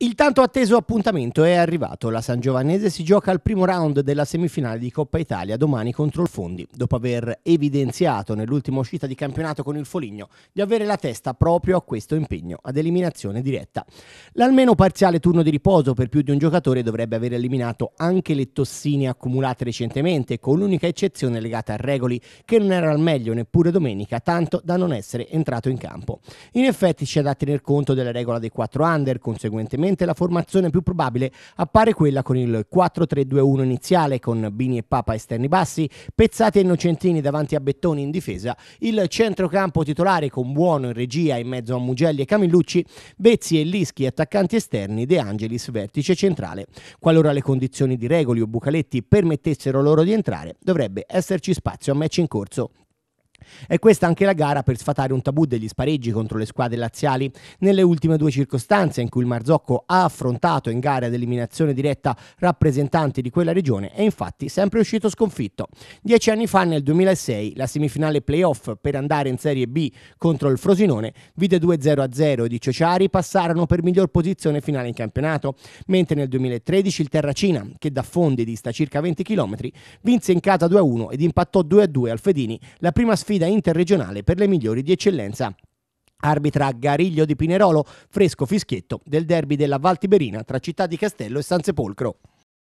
Il tanto atteso appuntamento è arrivato. La San Giovanese si gioca al primo round della semifinale di Coppa Italia domani contro il Fondi, dopo aver evidenziato nell'ultima uscita di campionato con il Foligno di avere la testa proprio a questo impegno, ad eliminazione diretta. L'almeno parziale turno di riposo per più di un giocatore dovrebbe aver eliminato anche le tossine accumulate recentemente, con l'unica eccezione legata a Regoli, che non era al meglio neppure domenica, tanto da non essere entrato in campo. In effetti c'è da tener conto della regola dei 4 under, conseguentemente storicamente la formazione più probabile appare quella con il 4-3-2-1 iniziale, con Bini e Papa esterni bassi, Pezzati e Innocentini davanti a Bettoni in difesa, il centrocampo titolare con Buono in regia in mezzo a Mugelli e Camillucci, Vezzi e Lischi attaccanti esterni, De Angelis vertice centrale. Qualora le condizioni di Regoli o Bucaletti permettessero loro di entrare, dovrebbe esserci spazio a match in corso è questa anche la gara per sfatare un tabù degli spareggi contro le squadre laziali. Nelle ultime due circostanze in cui il Marzocco ha affrontato in gara ad eliminazione diretta rappresentanti di quella regione è infatti sempre uscito sconfitto. Dieci anni fa, nel 2006, la semifinale playoff per andare in Serie B contro il Frosinone vide 2-0-0 i Ciociari passarono per miglior posizione finale in campionato, mentre nel 2013 il Terracina, che da fondi dista circa 20 km, vinse in casa 2-1 ed impattò 2-2 al Fedini la prima sfida sfida interregionale per le migliori di eccellenza. Arbitra Gariglio di Pinerolo, fresco fischietto del derby della Val Tiberina tra Città di Castello e San Sepolcro.